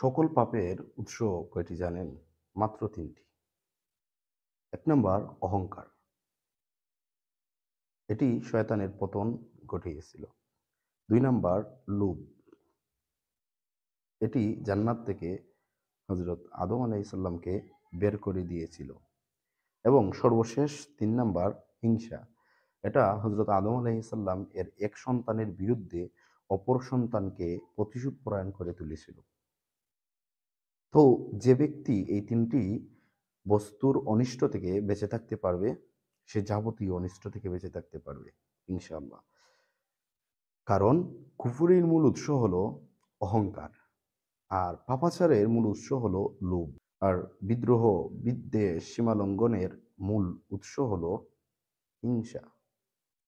সকল পাপের উৎস কয়টি জানেন মাত্র তিনটি এক নম্বর অহংকার এটি শয়তানের পতন ঘটিয়েছিল দুই নম্বর লুব এটি জান্নাত থেকে হজরত আদম ইসাল্লামকে বের করে দিয়েছিল এবং সর্বশেষ তিন নম্বর হিংসা এটা হজরত আদম ইসাল্লাম এর এক সন্তানের বিরুদ্ধে অপর সন্তানকে প্রতিশোধ পরায়ণ করে তুলেছিল তো যে ব্যক্তি এই তিনটি বস্তুর অনিষ্ট থেকে বেঁচে থাকতে পারবে সে যাবতীয় অনিষ্ট থেকে বেঁচে থাকতে পারবে ইনশাআল্লাহ কারণ কুফুরির মূল উৎস হলো অহংকার আর পাপাচারের মূল উৎস হলো লোভ আর বিদ্রোহ বিদ্বেষ সীমালঙ্ঘনের মূল উৎস হলো হিংসা